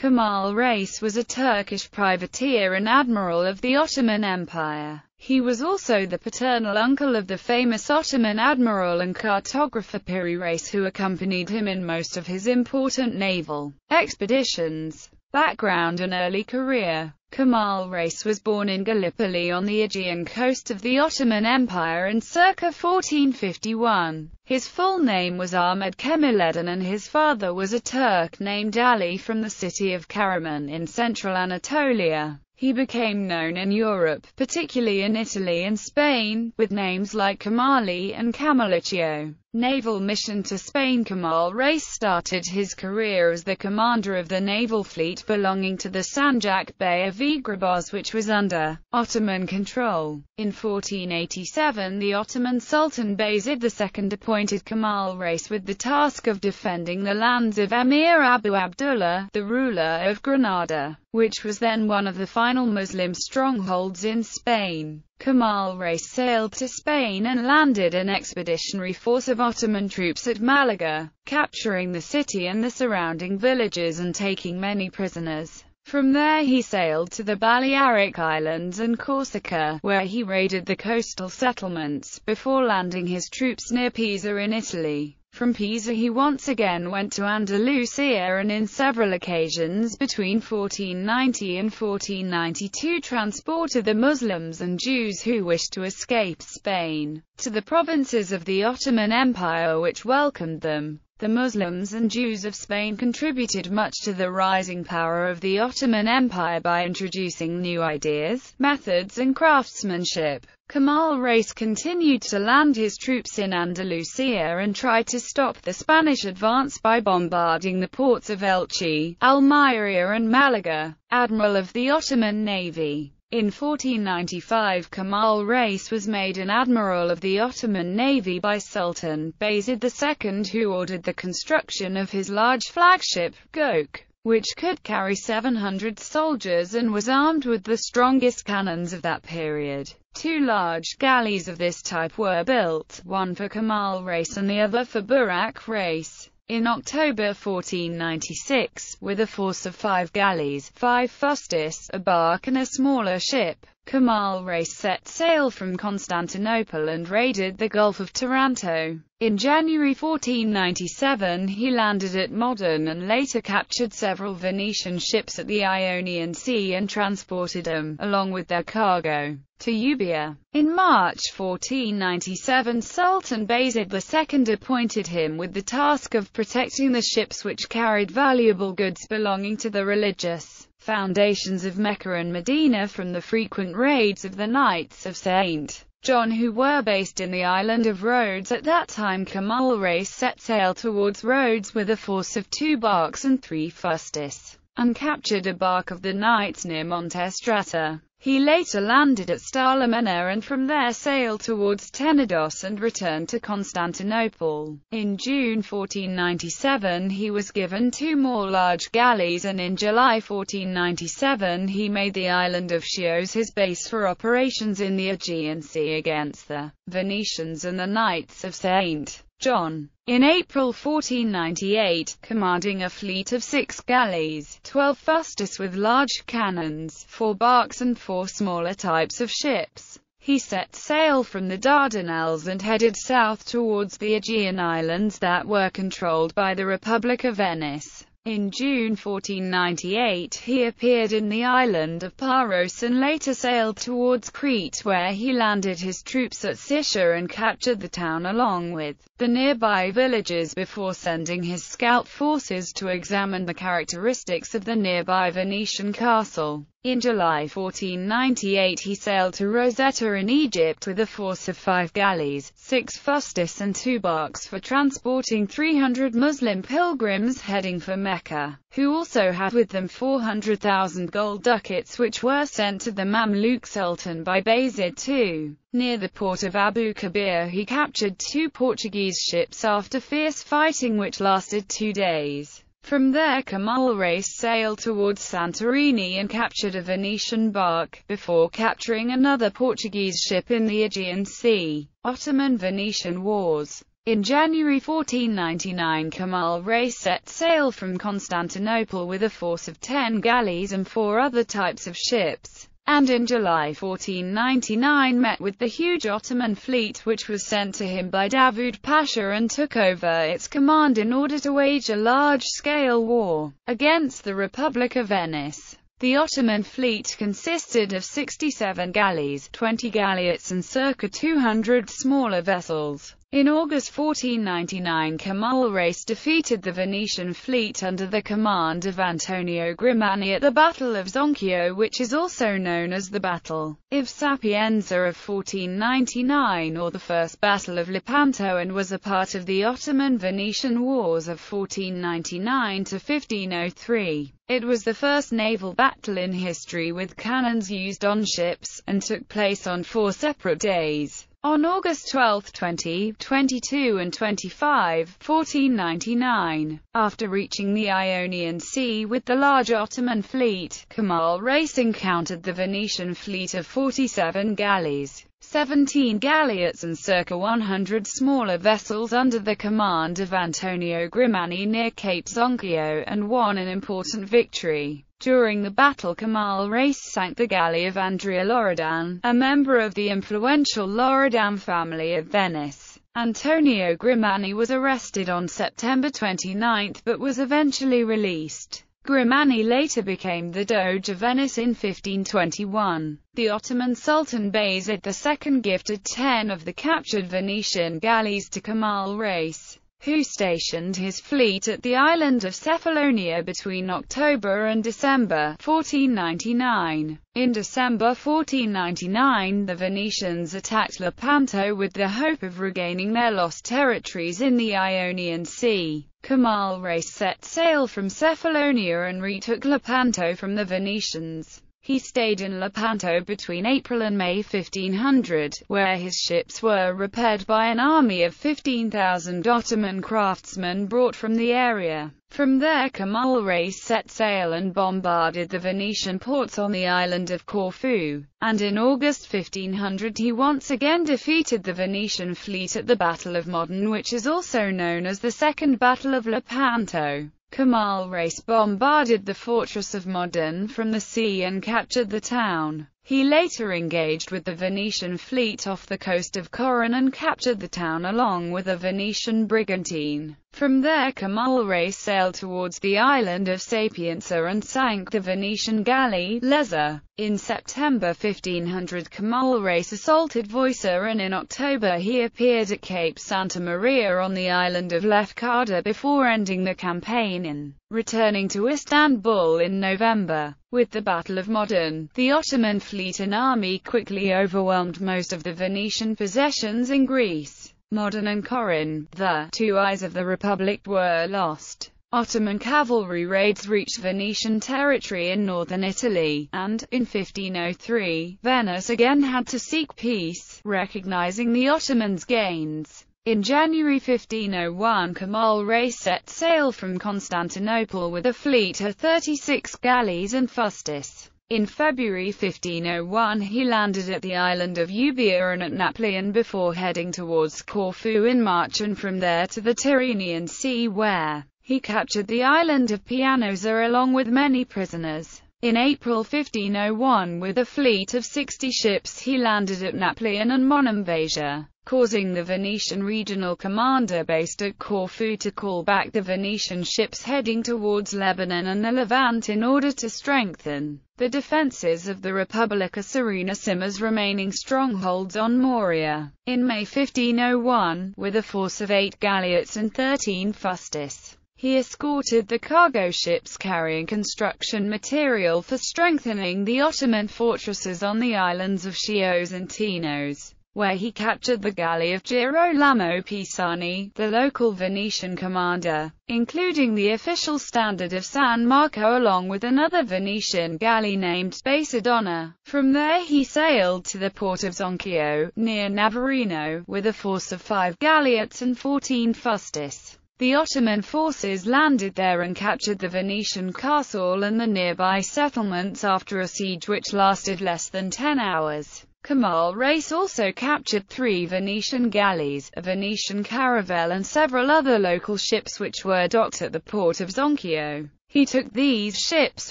Kemal Reis was a Turkish privateer and admiral of the Ottoman Empire. He was also the paternal uncle of the famous Ottoman admiral and cartographer Piri Reis who accompanied him in most of his important naval expeditions. Background and early career Kamal Reis was born in Gallipoli on the Aegean coast of the Ottoman Empire in circa 1451. His full name was Ahmed Kemileddin and his father was a Turk named Ali from the city of Karaman in central Anatolia. He became known in Europe, particularly in Italy and Spain, with names like Kamali and Camaliccio naval mission to Spain Kamal Reis started his career as the commander of the naval fleet belonging to the Sanjak Bey of Agrabaz which was under Ottoman control. In 1487 the Ottoman Sultan Bayezid II appointed Kamal Reis with the task of defending the lands of Emir Abu Abdullah, the ruler of Granada, which was then one of the final Muslim strongholds in Spain. Kamal Reis sailed to Spain and landed an expeditionary force of Ottoman troops at Malaga, capturing the city and the surrounding villages and taking many prisoners. From there he sailed to the Balearic Islands and Corsica, where he raided the coastal settlements, before landing his troops near Pisa in Italy. From Pisa he once again went to Andalusia and in several occasions between 1490 and 1492 transported the Muslims and Jews who wished to escape Spain, to the provinces of the Ottoman Empire which welcomed them. The Muslims and Jews of Spain contributed much to the rising power of the Ottoman Empire by introducing new ideas, methods and craftsmanship. Kamal Reis continued to land his troops in Andalusia and tried to stop the Spanish advance by bombarding the ports of Elche, Almeria and Malaga. Admiral of the Ottoman Navy in 1495 Kamal Reis was made an admiral of the Ottoman navy by Sultan Bayezid II who ordered the construction of his large flagship, Gok, which could carry 700 soldiers and was armed with the strongest cannons of that period. Two large galleys of this type were built, one for Kamal Reis and the other for Burak Reis in October 1496, with a force of five galleys, five fustis, a bark and a smaller ship. Kamal Reis set sail from Constantinople and raided the Gulf of Taranto. In January 1497 he landed at Modon and later captured several Venetian ships at the Ionian Sea and transported them, along with their cargo, to Euboea. In March 1497 Sultan Bayezid II appointed him with the task of protecting the ships which carried valuable goods belonging to the religious foundations of Mecca and Medina from the frequent raids of the Knights of St. John who were based in the island of Rhodes at that time Kamal set sail towards Rhodes with a force of two barks and three fustis, and captured a bark of the knights near Montestrata. He later landed at Stalamena and from there sailed towards Tenedos and returned to Constantinople. In June 1497 he was given two more large galleys and in July 1497 he made the island of Chios his base for operations in the Aegean Sea against the Venetians and the Knights of St. John. In April 1498, commanding a fleet of six galleys, twelve fastest with large cannons, four barks and four smaller types of ships, he set sail from the Dardanelles and headed south towards the Aegean islands that were controlled by the Republic of Venice. In June 1498 he appeared in the island of Paros and later sailed towards Crete where he landed his troops at Siscia and captured the town along with the nearby villages before sending his scout forces to examine the characteristics of the nearby Venetian castle. In July 1498 he sailed to Rosetta in Egypt with a force of five galleys, six fustis and two barks for transporting 300 Muslim pilgrims heading for Mecca, who also had with them 400,000 gold ducats which were sent to the Mamluk Sultan by Bayezid II. Near the port of Abu Kabir he captured two Portuguese ships after fierce fighting which lasted two days. From there Kamal raced sail towards Santorini and captured a Venetian bark, before capturing another Portuguese ship in the Aegean Sea. Ottoman-Venetian Wars In January 1499 Kamal Rey set sail from Constantinople with a force of ten galleys and four other types of ships and in July 1499 met with the huge Ottoman fleet which was sent to him by Davud Pasha and took over its command in order to wage a large-scale war against the Republic of Venice. The Ottoman fleet consisted of 67 galleys, 20 galleots and circa 200 smaller vessels. In August 1499 Camalrace defeated the Venetian fleet under the command of Antonio Grimani at the Battle of Zonchio which is also known as the Battle of Sapienza of 1499 or the First Battle of Lepanto and was a part of the Ottoman-Venetian Wars of 1499 to 1503. It was the first naval battle in history with cannons used on ships, and took place on four separate days. On August 12, 20, 22 and 25, 1499, after reaching the Ionian Sea with the large Ottoman fleet, Kamal Reis encountered the Venetian fleet of 47 galleys, 17 galleots and circa 100 smaller vessels under the command of Antonio Grimani near Cape Zonchio and won an important victory. During the battle Kamal race sank the galley of Andrea Loredan, a member of the influential Loredan family of Venice. Antonio Grimani was arrested on September 29 but was eventually released. Grimani later became the Doge of Venice in 1521. The Ottoman Sultan Bayezid II gifted 10 of the captured Venetian galleys to Kamal Race who stationed his fleet at the island of Cephalonia between October and December 1499. In December 1499 the Venetians attacked Lepanto with the hope of regaining their lost territories in the Ionian Sea. Camalrace set sail from Cephalonia and retook Lepanto from the Venetians. He stayed in Lepanto between April and May 1500, where his ships were repaired by an army of 15,000 Ottoman craftsmen brought from the area. From there Reis set sail and bombarded the Venetian ports on the island of Corfu, and in August 1500 he once again defeated the Venetian fleet at the Battle of Modon which is also known as the Second Battle of Lepanto. Kamal Reis bombarded the fortress of Modin from the sea and captured the town. He later engaged with the Venetian fleet off the coast of Corin and captured the town along with a Venetian brigantine. From there Camalre sailed towards the island of Sapienza and sank the Venetian galley, Leza In September 1500 Camalre assaulted Voicer and in October he appeared at Cape Santa Maria on the island of Lefkada before ending the campaign in returning to Istanbul in November. With the Battle of Modon, the Ottoman fleet and army quickly overwhelmed most of the Venetian possessions in Greece. Modern and Corin, the two eyes of the Republic were lost. Ottoman cavalry raids reached Venetian territory in northern Italy, and, in 1503, Venice again had to seek peace, recognizing the Ottomans' gains. In January 1501 Kamal Rey set sail from Constantinople with a fleet of 36 galleys and fustis. In February 1501 he landed at the island of Euboea and at Naplian before heading towards Corfu in March and from there to the Tyrrhenian Sea where he captured the island of Pianosa along with many prisoners. In April 1501 with a fleet of 60 ships he landed at Naplian and Monomvasia, causing the Venetian regional commander based at Corfu to call back the Venetian ships heading towards Lebanon and the Levant in order to strengthen the defences of the Republica Serena Sima's remaining strongholds on Moria. In May 1501, with a force of eight galleots and thirteen fustis, he escorted the cargo ships carrying construction material for strengthening the Ottoman fortresses on the islands of Chios and Tinos where he captured the galley of Girolamo Pisani, the local Venetian commander, including the official standard of San Marco along with another Venetian galley named Basadonna. From there he sailed to the port of Zonchio, near Navarino, with a force of five galleots and fourteen fustis. The Ottoman forces landed there and captured the Venetian castle and the nearby settlements after a siege which lasted less than 10 hours. Kamal Reis also captured three Venetian galleys, a Venetian caravel and several other local ships which were docked at the port of Zonkio. He took these ships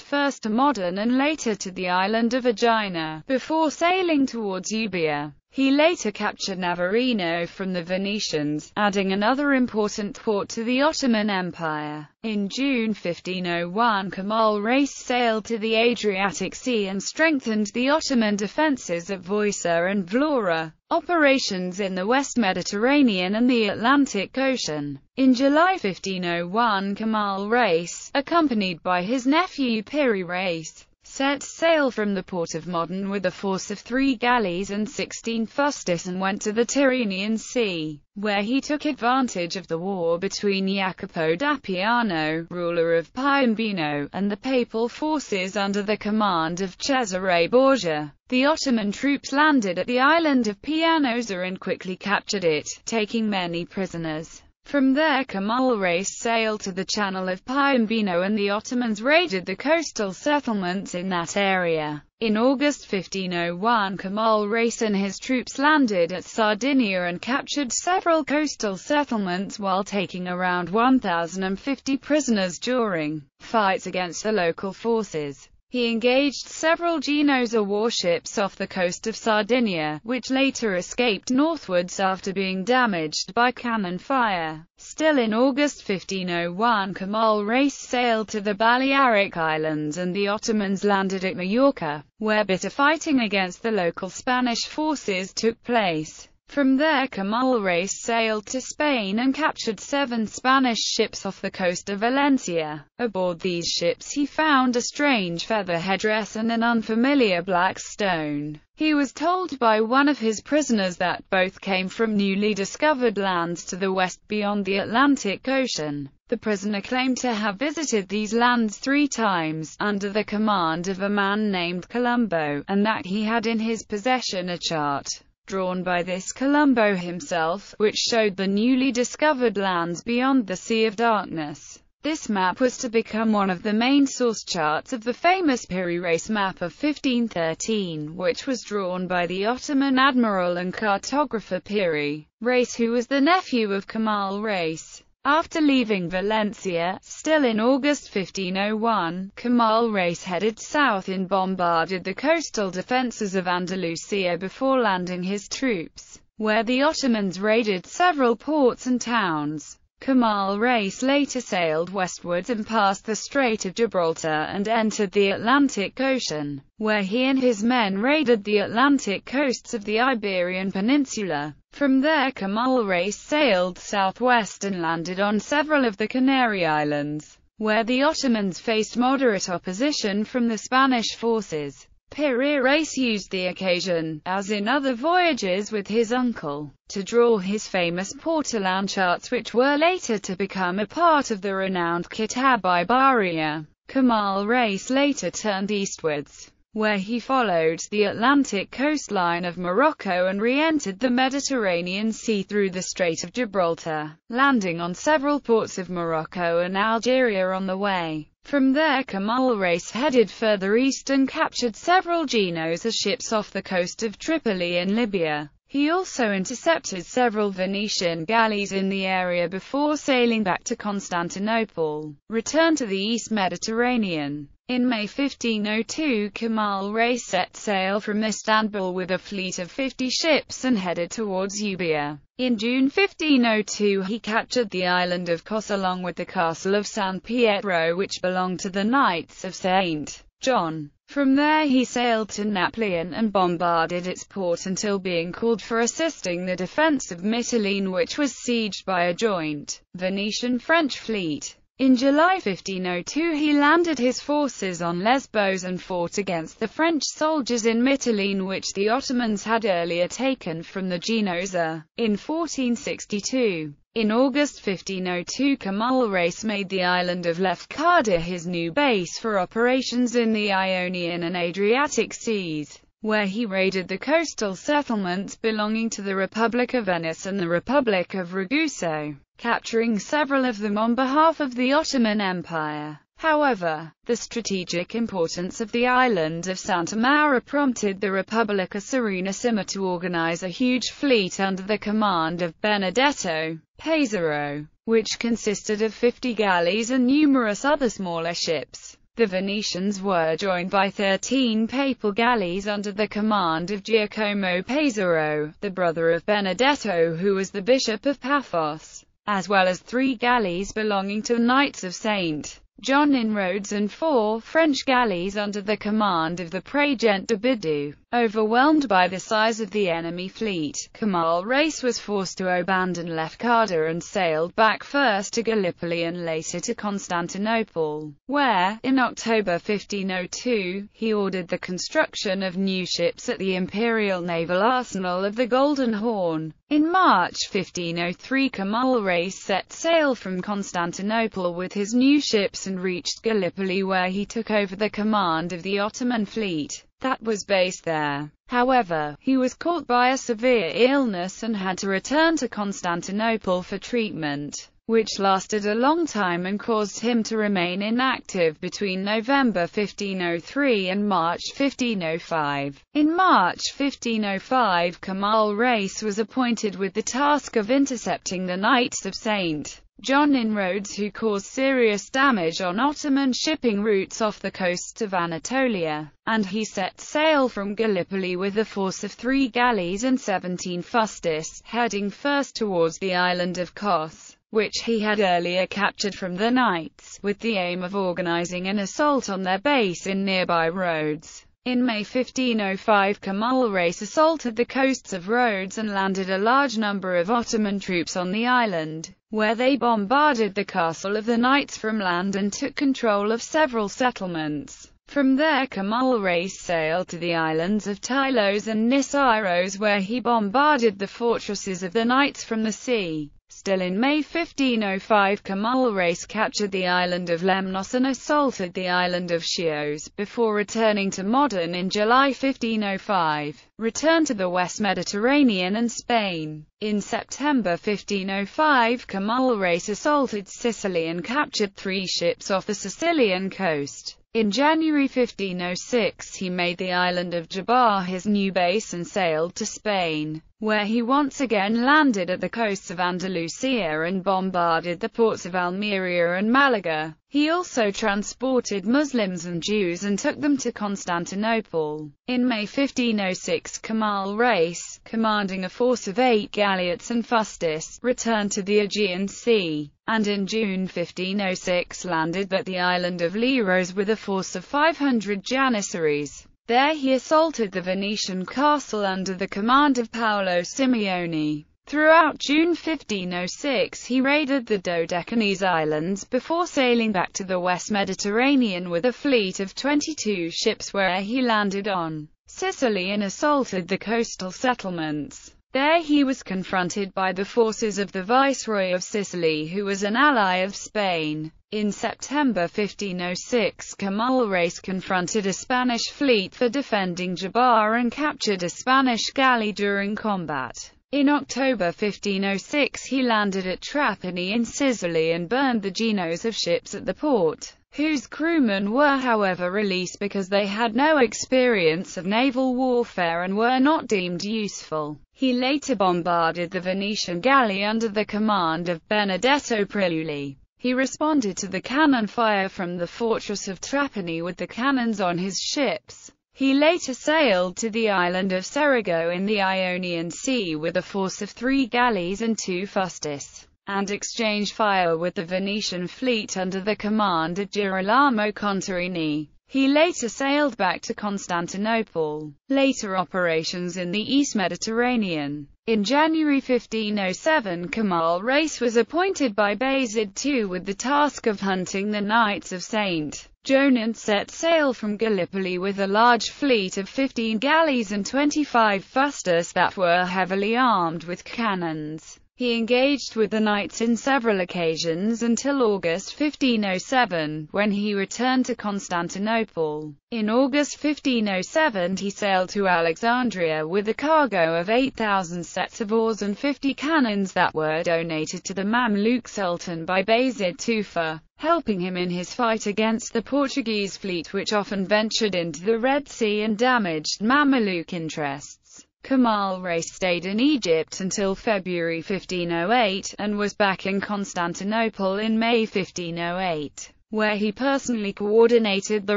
first to Modon and later to the island of Aegina, before sailing towards Euboea. He later captured Navarino from the Venetians, adding another important port to the Ottoman Empire. In June 1501 Kemal Reis sailed to the Adriatic Sea and strengthened the Ottoman defences at Voisa and Vlora, operations in the West Mediterranean and the Atlantic Ocean. In July 1501 Kemal Reis, accompanied by his nephew Piri Reis, set sail from the port of Modon with a force of three galleys and sixteen fustis and went to the Tyrrhenian Sea, where he took advantage of the war between Jacopo Dapiano, ruler of Piombino, and the papal forces under the command of Cesare Borgia. The Ottoman troops landed at the island of Pianosa and quickly captured it, taking many prisoners. From there Kamal Reis sailed to the Channel of Piombino and the Ottomans raided the coastal settlements in that area. In August 1501 Kamal Reis and his troops landed at Sardinia and captured several coastal settlements while taking around 1,050 prisoners during fights against the local forces. He engaged several Genoza warships off the coast of Sardinia, which later escaped northwards after being damaged by cannon fire. Still in August 1501 Kamal Reis sailed to the Balearic Islands and the Ottomans landed at Majorca, where bitter fighting against the local Spanish forces took place. From there Camal Reis sailed to Spain and captured seven Spanish ships off the coast of Valencia. Aboard these ships he found a strange feather headdress and an unfamiliar black stone. He was told by one of his prisoners that both came from newly discovered lands to the west beyond the Atlantic Ocean. The prisoner claimed to have visited these lands three times, under the command of a man named Colombo, and that he had in his possession a chart drawn by this Columbo himself, which showed the newly discovered lands beyond the Sea of Darkness. This map was to become one of the main source charts of the famous Piri race map of 1513, which was drawn by the Ottoman admiral and cartographer Piri Race, who was the nephew of Kamal Race. After leaving Valencia, still in August 1501, Kamal Reis headed south and bombarded the coastal defences of Andalusia before landing his troops, where the Ottomans raided several ports and towns. Kamal Reis later sailed westwards and passed the Strait of Gibraltar and entered the Atlantic Ocean, where he and his men raided the Atlantic coasts of the Iberian Peninsula. From there Kamal Reis sailed southwest and landed on several of the Canary Islands, where the Ottomans faced moderate opposition from the Spanish forces. Pereiras used the occasion, as in other voyages with his uncle, to draw his famous Portolan charts which were later to become a part of the renowned Kitab i Baria. Kamal Reis later turned eastwards where he followed the Atlantic coastline of Morocco and re-entered the Mediterranean Sea through the Strait of Gibraltar, landing on several ports of Morocco and Algeria on the way. From there Kamal Reis headed further east and captured several Genoese ships off the coast of Tripoli in Libya. He also intercepted several Venetian galleys in the area before sailing back to Constantinople, returned to the East Mediterranean, in May 1502 Kemal Rey set sail from Istanbul with a fleet of 50 ships and headed towards Euboea. In June 1502 he captured the island of Kos along with the castle of San Pietro which belonged to the Knights of St. John. From there he sailed to Napoleon and bombarded its port until being called for assisting the defence of Mitylene which was sieged by a joint Venetian-French fleet. In July 1502 he landed his forces on Lesbos and fought against the French soldiers in Mytilene which the Ottomans had earlier taken from the Genoza. In 1462, in August 1502 Kamal Reis made the island of Lefkada his new base for operations in the Ionian and Adriatic seas where he raided the coastal settlements belonging to the Republic of Venice and the Republic of Ragusa, capturing several of them on behalf of the Ottoman Empire. However, the strategic importance of the island of Santa Maura prompted the Republica Sima to organize a huge fleet under the command of Benedetto Pesaro, which consisted of 50 galleys and numerous other smaller ships. The Venetians were joined by 13 papal galleys under the command of Giacomo Pesaro, the brother of Benedetto who was the Bishop of Paphos, as well as three galleys belonging to Knights of St. John in Rhodes and four French galleys under the command of the pregent de Bidou. Overwhelmed by the size of the enemy fleet, Kamal Reis was forced to abandon Lefkada and sailed back first to Gallipoli and later to Constantinople, where, in October 1502, he ordered the construction of new ships at the Imperial Naval Arsenal of the Golden Horn. In March 1503 Kamal Reis set sail from Constantinople with his new ships and reached Gallipoli where he took over the command of the Ottoman fleet that was based there. However, he was caught by a severe illness and had to return to Constantinople for treatment, which lasted a long time and caused him to remain inactive between November 1503 and March 1505. In March 1505 Kamal Reis was appointed with the task of intercepting the Knights of St. John inroads who caused serious damage on Ottoman shipping routes off the coasts of Anatolia, and he set sail from Gallipoli with a force of three galleys and 17 fustis, heading first towards the island of Kos, which he had earlier captured from the knights, with the aim of organizing an assault on their base in nearby Rhodes. In May 1505 Kamal Reis assaulted the coasts of Rhodes and landed a large number of Ottoman troops on the island, where they bombarded the castle of the knights from land and took control of several settlements. From there Kamal Reis sailed to the islands of Tylos and Nissos where he bombarded the fortresses of the knights from the sea. Still in May 1505 Kamal Reis captured the island of Lemnos and assaulted the island of Chios, before returning to Modern in July 1505, returned to the West Mediterranean and Spain. In September 1505 Kamal Reis assaulted Sicily and captured three ships off the Sicilian coast. In January 1506 he made the island of Jabbar his new base and sailed to Spain, where he once again landed at the coasts of Andalusia and bombarded the ports of Almeria and Malaga. He also transported Muslims and Jews and took them to Constantinople. In May 1506 Kamal Reis, commanding a force of eight galleots and fustis, returned to the Aegean Sea and in June 1506 landed at the island of Leros with a force of 500 janissaries. There he assaulted the Venetian castle under the command of Paolo Simeoni. Throughout June 1506 he raided the Dodecanese Islands before sailing back to the West Mediterranean with a fleet of 22 ships where he landed on Sicily and assaulted the coastal settlements. There he was confronted by the forces of the Viceroy of Sicily who was an ally of Spain. In September 1506 Camal Reis confronted a Spanish fleet for defending Jabar and captured a Spanish galley during combat. In October 1506 he landed at Trapani in Sicily and burned the genos of ships at the port whose crewmen were however released because they had no experience of naval warfare and were not deemed useful. He later bombarded the Venetian galley under the command of Benedetto Priuli. He responded to the cannon fire from the fortress of Trapani with the cannons on his ships. He later sailed to the island of Cerigo in the Ionian Sea with a force of three galleys and two fustis and exchange fire with the Venetian fleet under the command of Girolamo Contarini. He later sailed back to Constantinople. Later operations in the East Mediterranean. In January 1507 Kamal Reis was appointed by Bayezid II with the task of hunting the Knights of St. Joan and set sail from Gallipoli with a large fleet of 15 galleys and 25 fustas that were heavily armed with cannons. He engaged with the Knights in several occasions until August 1507, when he returned to Constantinople. In August 1507 he sailed to Alexandria with a cargo of 8,000 sets of oars and 50 cannons that were donated to the Mamluk Sultan by Bayezid II helping him in his fight against the Portuguese fleet which often ventured into the Red Sea and damaged Mamluk interests. Kamal Reis stayed in Egypt until February 1508, and was back in Constantinople in May 1508, where he personally coordinated the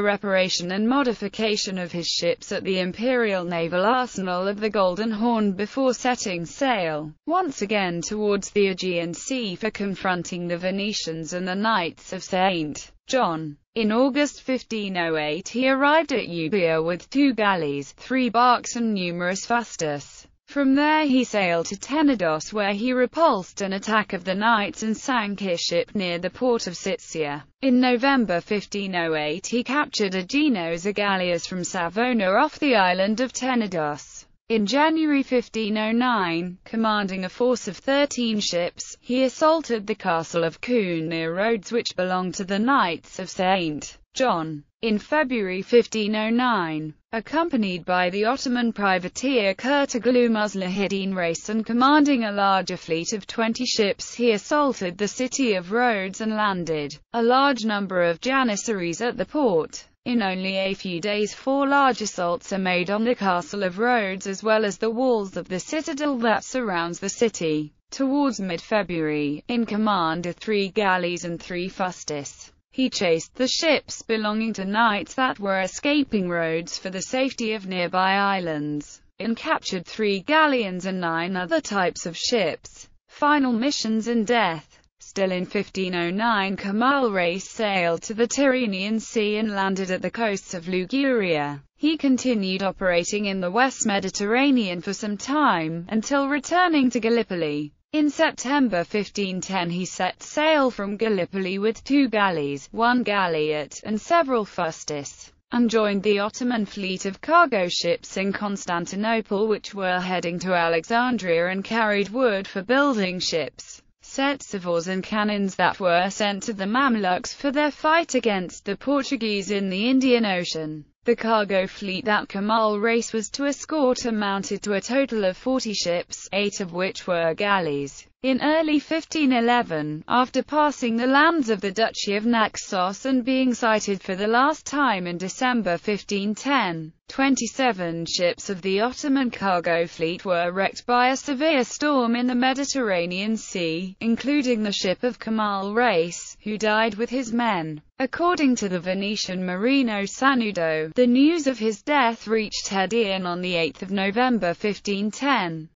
reparation and modification of his ships at the Imperial Naval Arsenal of the Golden Horn before setting sail, once again towards the Aegean Sea for confronting the Venetians and the Knights of St. John. In August 1508 he arrived at Euboea with two galleys, three barks and numerous fastas. From there he sailed to Tenedos where he repulsed an attack of the knights and sank his ship near the port of Sitsia. In November 1508 he captured Agenos galleys from Savona off the island of Tenedos. In January 1509, commanding a force of 13 ships, he assaulted the castle of Coon near Rhodes which belonged to the Knights of St. John. In February 1509, accompanied by the Ottoman privateer Kurtoglu Muslahidin and commanding a larger fleet of 20 ships he assaulted the city of Rhodes and landed a large number of janissaries at the port. In only a few days four large assaults are made on the castle of Rhodes as well as the walls of the citadel that surrounds the city. Towards mid-February, in command of three galleys and three fustis, he chased the ships belonging to knights that were escaping Rhodes for the safety of nearby islands, and captured three galleons and nine other types of ships. Final missions and death still in 1509 Kamal Reis sailed to the Tyrrhenian Sea and landed at the coasts of Liguria. He continued operating in the West Mediterranean for some time, until returning to Gallipoli. In September 1510 he set sail from Gallipoli with two galleys, one galleot, and several fustis and joined the Ottoman fleet of cargo ships in Constantinople which were heading to Alexandria and carried wood for building ships. Setsavors and cannons that were sent to the Mamluks for their fight against the Portuguese in the Indian Ocean. The cargo fleet that Kamal Race was to escort amounted to a total of 40 ships, eight of which were galleys. In early 1511, after passing the lands of the Duchy of Naxos and being sighted for the last time in December 1510, 27 ships of the Ottoman cargo fleet were wrecked by a severe storm in the Mediterranean Sea, including the ship of Kamal race who died with his men. According to the Venetian Marino Sanudo, the news of his death reached Hedin on 8 November 1510.